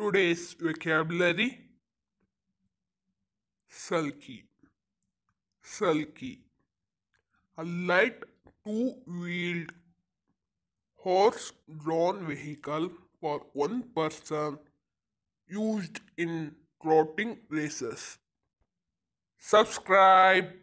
Today's vocabulary sulky, sulky, a light two wheeled horse drawn vehicle for one person used in trotting races. Subscribe.